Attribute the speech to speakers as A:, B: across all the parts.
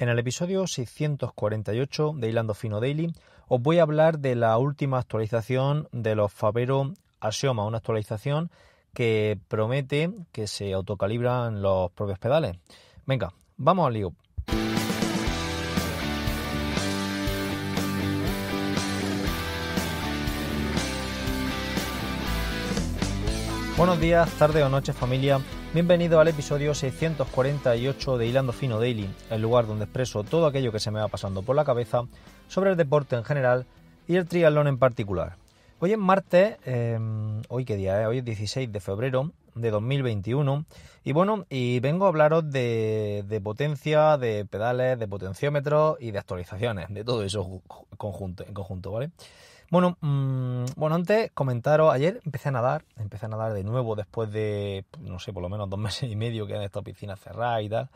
A: En el episodio 648 de Hilando Fino Daily os voy a hablar de la última actualización de los fabero Asioma, una actualización que promete que se autocalibran los propios pedales. Venga, vamos al lío. Buenos días, tarde o noche familia. Bienvenido al episodio 648 de Hilando Fino Daily, el lugar donde expreso todo aquello que se me va pasando por la cabeza sobre el deporte en general y el triatlón en particular. Hoy es martes, em, hoy qué día hoy es 16 de febrero de 2021 y bueno, y vengo a hablaros de, potencia, de pedales, de potenciómetros y de actualizaciones, de todo eso en conjunto, ¿vale? Bueno, mm, bueno, antes comentaros, ayer empecé a nadar, empecé a nadar de nuevo después de, no sé, por lo menos dos meses y medio que han estado piscinas cerradas y tal.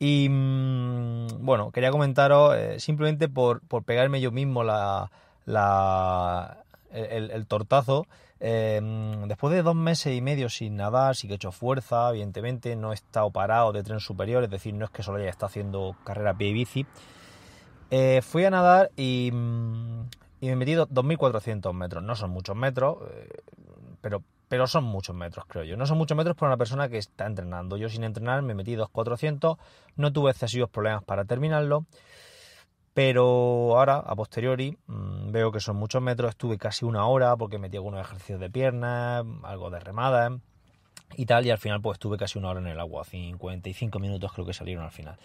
A: Y mm, bueno, quería comentaros eh, simplemente por, por pegarme yo mismo la el, tortazo. Em, después de dos meses y medio sin nadar, sí que he hecho fuerza, evidentemente, no he estado parado de tren superior, es decir, no es que solo haya estado haciendo carrera pie y bici. Eh, fui a nadar y, mm, me he metido 2.400 metros, no son muchos metros, eh, pero, pero son muchos metros, creo yo. No son muchos metros para una persona que está entrenando. Yo sin entrenar me metí 2.400, no tuve excesivos problemas para terminarlo pero ahora, a posteriori, mm, veo que son muchos metros, estuve casi una hora porque metí algunos ejercicios de piernas, algo de remada y tal, y al final pues estuve casi una hora en el agua, 55 minutos creo que salieron al final.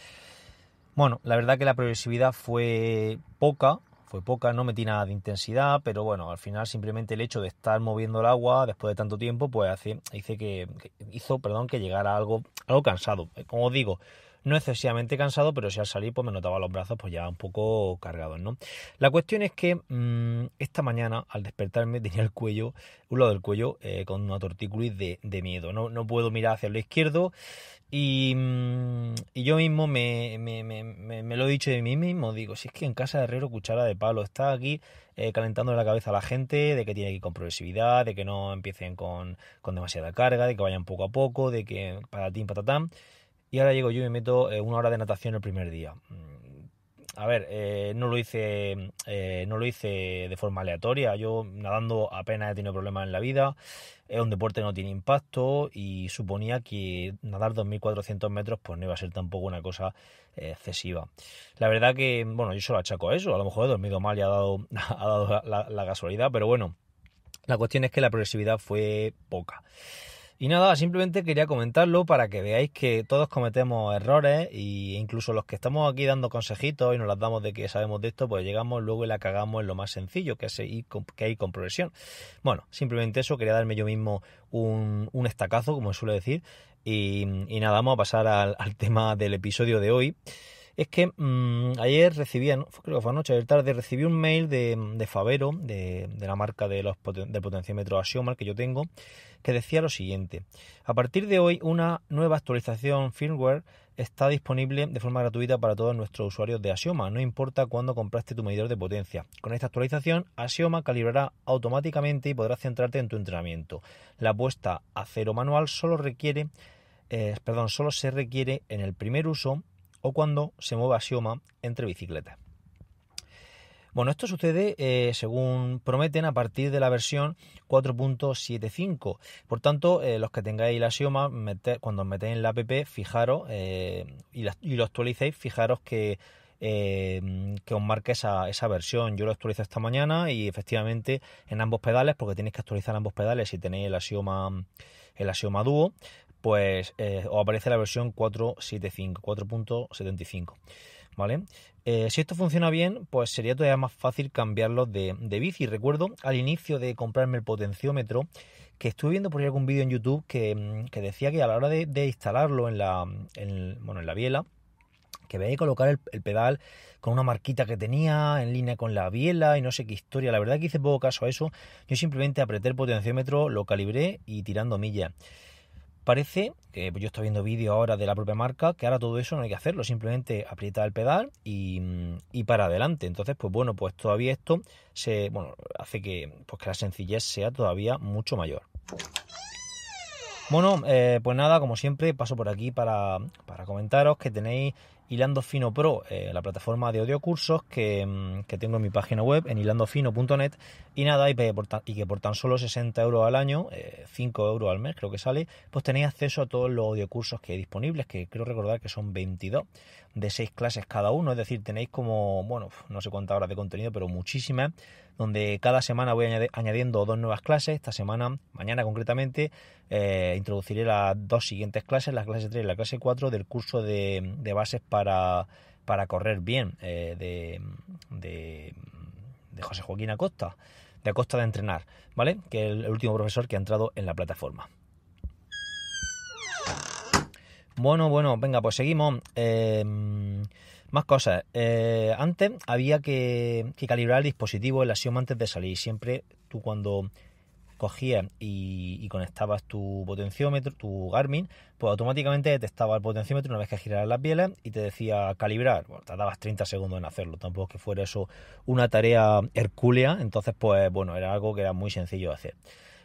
A: Bueno, la verdad que la progresividad fue poca, fue poca, no metí nada de intensidad, pero bueno, al final simplemente el hecho de estar moviendo el agua después de tanto tiempo, pues hace, hice que, hizo, perdón, que llegara algo, algo cansado. Como digo, no excesivamente cansado, pero si al salir pues me notaba los brazos pues ya un poco cargados, ¿no? La cuestión es que mm, esta mañana al despertarme tenía el cuello, un lado del cuello eh, con una tortícula de, de, miedo, no, no puedo mirar hacia el izquierdo mm, y, yo mismo me, me, me, me, lo he dicho de mí mismo, digo, si es que en casa de Herrero cuchara de palo, está aquí eh, calentando la cabeza a la gente de que tiene que ir con progresividad, de que no empiecen con, con demasiada carga, de que vayan poco a poco, de que patatín, patatán. Y ahora llego yo y me meto eh, una hora de natación el primer día. Mm, a ver, eh, no, lo hice, eh, no lo hice de forma aleatoria. Yo nadando apenas he tenido problemas en la vida. Es un deporte que no tiene impacto y suponía que nadar 2.400 metros pues no iba a ser tampoco una cosa excesiva. La verdad que, bueno, yo solo achaco a eso. A lo mejor he dormido mal y ha dado, la casualidad, pero bueno. La cuestión es que la progresividad fue poca. Y nada, simplemente quería comentarlo para que veáis que todos cometemos errores e incluso los que estamos aquí dando consejitos y nos las damos de que sabemos de esto, pues llegamos luego y la cagamos en lo más sencillo, que que hay con progresión. Bueno, simplemente eso, quería darme yo mismo un, estacazo, como suele decir. Y, nada, vamos a pasar al tema del episodio de hoy es que mm, ayer recibí, creo que fue anoche, ayer tarde, recibí un mail de, Favero, de, la marca de los de del potenciómetro que yo tengo, que decía lo siguiente. A partir de hoy, una nueva actualización firmware está disponible de forma gratuita para todos nuestros usuarios de Asioma. no importa cuándo compraste tu medidor de potencia. Con esta actualización, Asioma calibrará automáticamente y podrás centrarte en tu entrenamiento. La puesta a cero manual solo requiere, eh, perdón, solo se requiere en el primer uso o cuando se mueva Sioma entre bicicletas. Bueno, esto sucede eh, según prometen a partir de la versión 4.75. Por tanto, eh, los que tengáis la asioma, cuando os metéis en la app, fijaros eh, y, lo actualicéis, fijaros que, os marque esa, versión. Yo lo actualizo esta mañana y efectivamente en ambos pedales, porque tenéis que actualizar ambos pedales si tenéis el Sioma, el Duo, pues eh, aparece la versión 4.75, 4.75, ¿vale? Eh, si esto funciona bien, pues sería todavía más fácil cambiarlo de, de bici. Recuerdo al inicio de comprarme el potenciómetro que estuve viendo por ahí algún vídeo en YouTube que, mm, decía que a la hora de, instalarlo en la, en, bueno, la biela, que veía colocar el, pedal con una marquita que tenía en línea con la biela y no sé qué historia. La verdad que hice poco caso a eso. Yo simplemente apreté el potenciómetro, lo calibré y tirando millas. Parece que pues, yo estoy viendo vídeos ahora de la propia marca que ahora todo eso no hay que hacerlo, simplemente aprieta el pedal y, mm, para adelante. Entonces, pues bueno, pues todavía esto se bueno, hace que, pues, la sencillez sea todavía mucho mayor. Bueno, eh, pues nada, como siempre, paso por aquí para, para comentaros que tenéis Hilando Fino Pro, eh, la plataforma de audiocursos mm, que, tengo en mi página web, en hilandofino.net, y nada, y, y que por tan solo 60 euros al año, 5 eh, euros al mes creo que sale, pues tenéis acceso a todos los audiocursos que hay disponibles, que creo recordar que son 22, de 6 clases cada uno, es decir, tenéis como, bueno, no sé cuántas horas de contenido, pero muchísimas, donde cada semana voy añadiendo dos nuevas clases, esta semana, mañana concretamente, eh, introduciré las dos siguientes clases, la clase 3 y la clase 4 del curso de, bases para, correr bien eh, de, de, José Joaquín Acosta, de Acosta de Entrenar, ¿vale? Que es el, último profesor que ha entrado en la plataforma. Bueno, bueno, venga, pues seguimos. Eh, más cosas. antes había que, calibrar el dispositivo, el axioma antes de salir. Siempre tú cuando cogías y, conectabas tu potenciómetro, tu Garmin, pues automáticamente te estaba el potenciómetro una vez que giraras las pieles y te decía calibrar. Bueno, tardabas 30 segundos en hacerlo, tampoco que fuera eso una tarea hercúlea, entonces pues bueno, era algo que era muy sencillo de hacer.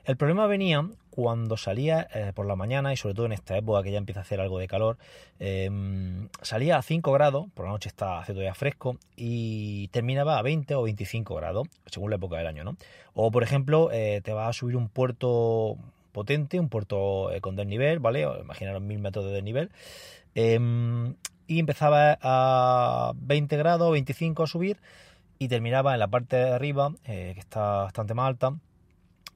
A: El problema venía cuando salía eh, por la mañana y sobre todo en esta época que ya empieza a hacer algo de calor, em, salía a 5 grados, por la noche está hace ya fresco, y terminaba a 20 o 25 grados, según la época del año, ¿no? O por ejemplo, eh, te vas a subir un puerto potente, un puerto eh, con desnivel, ¿vale? Imaginaros mil metros de desnivel. Em, y empezaba a 20 grados, 25 a subir, y terminaba en la parte de arriba, que está bastante más alta,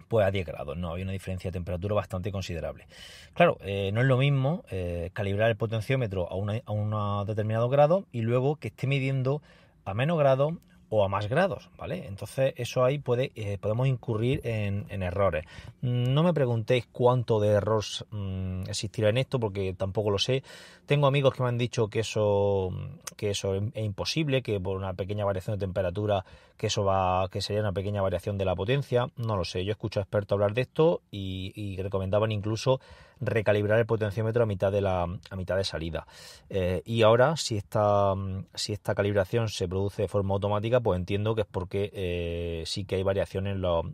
A: pues a 10 grados, ¿no? Había una diferencia de temperatura bastante considerable. Claro, eh, no es lo mismo eh, calibrar el potenciómetro a, a un determinado grado y luego que esté midiendo a menos grado o a más grados, ¿vale? Entonces eso ahí puede, eh, podemos incurrir en, en, errores. Mm, no me preguntéis cuánto de errores mm, existirá en esto porque tampoco lo sé. Tengo amigos que me han dicho que eso, mm, que eso es imposible, que por una pequeña variación de temperatura, que eso va, que sería una pequeña variación de la potencia. No lo sé, yo escucho a expertos hablar de esto y, y recomendaban incluso recalibrar el potenciómetro a mitad de, la, mitad de salida. Eh, y ahora, si esta, si esta calibración se produce de forma automática, pues entiendo que es porque eh, sí que hay variación en, los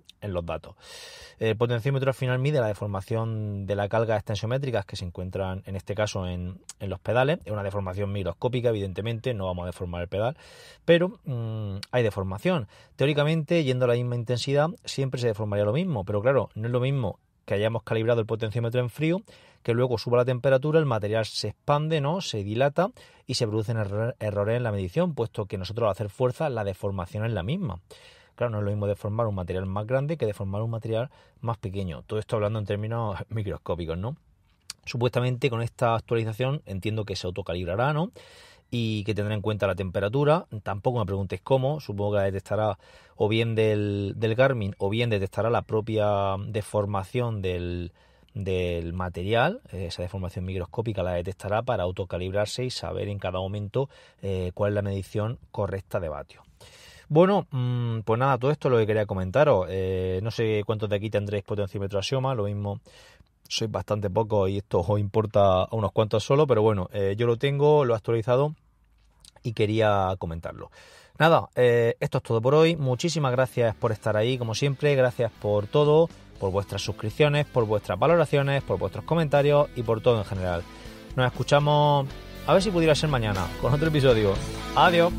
A: datos. El potenciómetro al final mide la deformación de la carga extensiométrica que se encuentran en este caso en, los pedales. Es una deformación microscópica, evidentemente, no vamos a deformar el pedal, pero mm, hay deformación. Teóricamente, yendo a la misma intensidad, siempre se deformaría lo mismo, pero claro, no es lo mismo que hayamos calibrado el potenciómetro en frío, que luego suba la temperatura, el material se expande, ¿no? se dilata y se producen errores en la medición, puesto que nosotros al hacer fuerza la deformación es la misma. Claro, no es lo mismo deformar un material más grande que deformar un material más pequeño. Todo esto hablando en términos microscópicos, ¿no? Supuestamente con esta actualización entiendo que se autocalibrará, ¿no? y que tendrá en cuenta la temperatura. Tampoco me preguntéis cómo, supongo que la detectará o bien del, Garmin o bien detectará la propia deformación del, material, eh, esa deformación microscópica la detectará para autocalibrarse y saber en cada momento eh, cuál es la medición correcta de vatio. Bueno, mm, pues nada, todo esto es lo que quería comentaros. Eh, no sé cuántos de aquí tendréis potenciómetro axioma, lo mismo sois bastante pocos y esto os importa a unos cuantos solo, pero bueno, yo lo tengo, lo he actualizado y quería comentarlo. Nada, eh, esto es todo por hoy. Muchísimas gracias por estar ahí, como siempre. Gracias por todo, por vuestras suscripciones, por vuestras valoraciones, por vuestros comentarios y por todo en general. Nos escuchamos a ver si pudiera ser mañana con otro episodio. Adiós.